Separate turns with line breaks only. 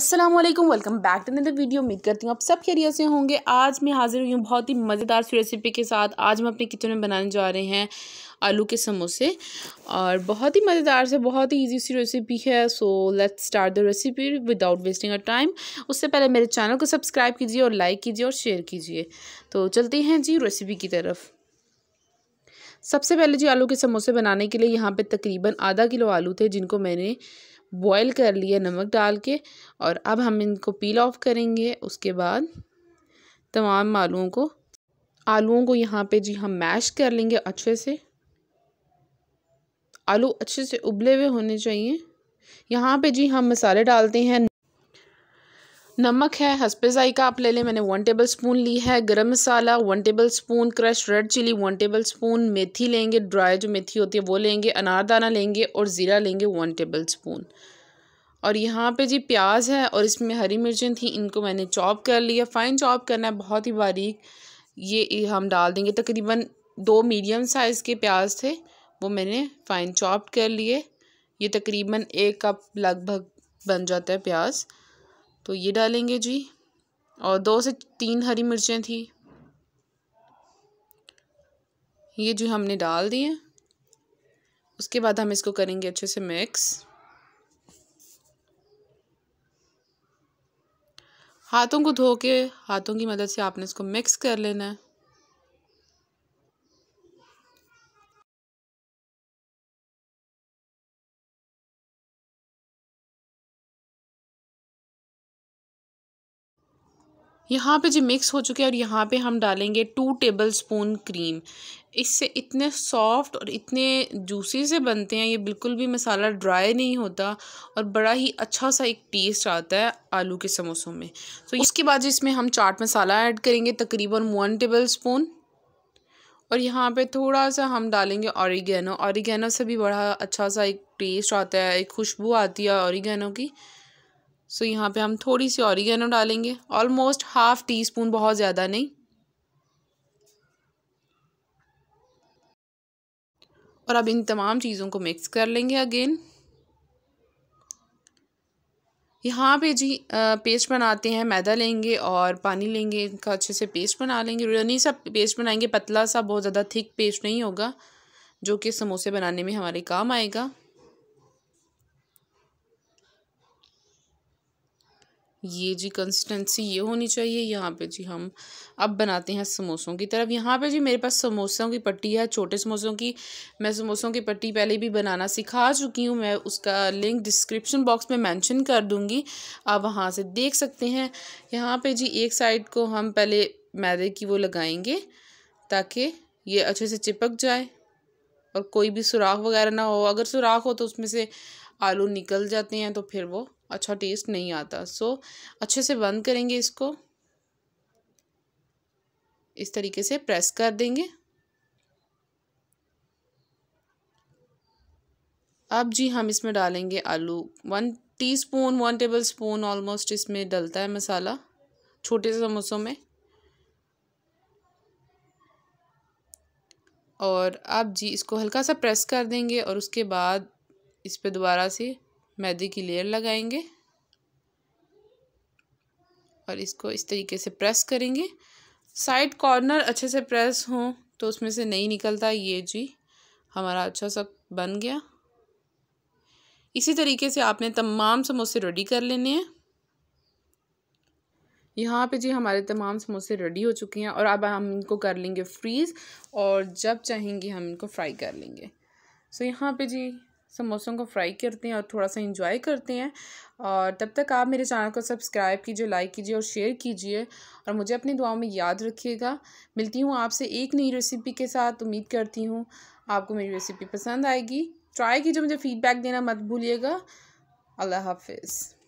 Aslam welcome back to another video उम्मीद करती हूँ आप सब खैरियत से होंगे आज मैं हाजिर हुई हूँ बहुत ही मज़ेदार सी रेसिपी के साथ आज हम अपने किचन में बनाने जा रहे हैं आलू के समोसे और बहुत ही मज़ेदार से बहुत ही ईजी सी रेसिपी है so let's start the recipe without wasting a time उससे पहले मेरे चैनल को सब्सक्राइब कीजिए और लाइक कीजिए और शेयर कीजिए तो चलते हैं जी रेसिपी की तरफ सबसे पहले जी आलू के समोसे बनाने के लिए यहाँ पे तकरीबन आधा किलो आलू थे जिनको मैंने बॉईल कर लिया नमक डाल के और अब हम इनको पील ऑफ करेंगे उसके बाद तमाम आलुओं को आलुओं को यहाँ पे जी हम मैश कर लेंगे अच्छे से आलू अच्छे से उबले हुए होने चाहिए यहाँ पे जी हम मसाले डालते हैं नमक है हंसपे ज़ायका आप ले लें मैंने वन टेबल स्पून ली है garam masala one tablespoon crush red chilli one tablespoon मेथी लेंगे ड्राई जो मेथी होती है वो लेंगे अनारदाना लेंगे और ज़ीरा लेंगे वन टेबल स्पून और यहाँ पे जी प्याज है और इसमें हरी मिर्चें थी इनको मैंने चॉप कर लिया फ़ाइन चॉप करना है बहुत ही बारीक ये हम डाल देंगे तकरीबन दो मीडियम साइज़ के प्याज थे वो मैंने फ़ाइन चॉप कर लिए ये तकरीबन एक कप लगभग बन जाता है प्याज़ तो ये डालेंगे जी और दो से तीन हरी मिर्चें थी ये जो हमने डाल दिए उसके बाद हम इसको करेंगे अच्छे से मिक्स हाथों को धो के हाथों की मदद से आपने इसको मिक्स कर लेना है यहाँ पे जी मिक्स हो चुके हैं और यहाँ पे हम डालेंगे टू टेबल स्पून क्रीम इससे इतने सॉफ्ट और इतने जूसी से बनते हैं ये बिल्कुल भी मसाला ड्राई नहीं होता और बड़ा ही अच्छा सा एक टेस्ट आता है आलू के समोसों में तो इसके बाद इसमें हम चाट मसाला ऐड करेंगे तकरीबन वन टेबल स्पून और यहाँ पे थोड़ा सा हम डालेंगे औरिगेनो औरिगेनो से भी बड़ा अच्छा सा एक टेस्ट आता है एक खुशबू आती है औरिगेनो की सो यहाँ पे हम थोड़ी सी ऑरिगेनो डालेंगे ऑलमोस्ट हाफ टी स्पून बहुत ज़्यादा नहीं और अब इन तमाम चीज़ों को मिक्स कर लेंगे अगेन यहाँ पे जी पेस्ट बनाते हैं मैदा लेंगे और पानी लेंगे इनका अच्छे से पेस्ट बना लेंगे रनी सा पेस्ट बनाएंगे पतला सा बहुत ज़्यादा थिक पेस्ट नहीं होगा जो कि समोसे बनाने में हमारे काम आएगा ये जी कंसिस्टेंसी ये होनी चाहिए यहाँ पे जी हम अब बनाते हैं समोसों की तरफ यहाँ पे जी मेरे पास समोसों की पट्टी है छोटे समोसों की मैं समोसों की पट्टी पहले भी बनाना सिखा चुकी हूँ मैं उसका लिंक डिस्क्रिप्शन बॉक्स में मेंशन कर दूँगी आप वहाँ से देख सकते हैं यहाँ पे जी एक साइड को हम पहले मैदे की वो लगाएंगे ताकि ये अच्छे से चिपक जाए और कोई भी सुराख वगैरह ना हो अगर सुराख हो तो उसमें से आलू निकल जाते हैं तो फिर वो अच्छा टेस्ट नहीं आता सो अच्छे से बंद करेंगे इसको इस तरीके से प्रेस कर देंगे अब जी हम इसमें डालेंगे आलू one teaspoon one tablespoon almost इसमें डलता है मसाला छोटे से समोसों में और अब जी इसको हल्का सा प्रेस कर देंगे और उसके बाद इस पर दोबारा से मैदे की लेयर लगाएंगे और इसको इस तरीके से प्रेस करेंगे साइड कॉर्नर अच्छे से प्रेस हो तो उसमें से नहीं निकलता ये जी हमारा अच्छा सा बन गया इसी तरीके से आपने तमाम समोसे रेडी कर लेने हैं यहाँ पे जी हमारे तमाम समोसे रेडी हो चुके हैं और अब हम इनको कर लेंगे फ्रीज़ और जब चाहेंगे हम इनको फ्राई कर लेंगे सो so, यहाँ पे जी समोसों को फ्राई करते हैं और थोड़ा सा इंजॉय करते हैं और तब तक आप मेरे चैनल को सब्सक्राइब कीजिए लाइक कीजिए और शेयर कीजिए और मुझे अपनी दुआओं में याद रखिएगा मिलती हूँ आपसे एक नई रेसिपी के साथ उम्मीद करती हूँ आपको मेरी रेसिपी पसंद आएगी ट्राई कीजिए मुझे फीडबैक देना मत भूलिएगा अल्लाह हाफिज़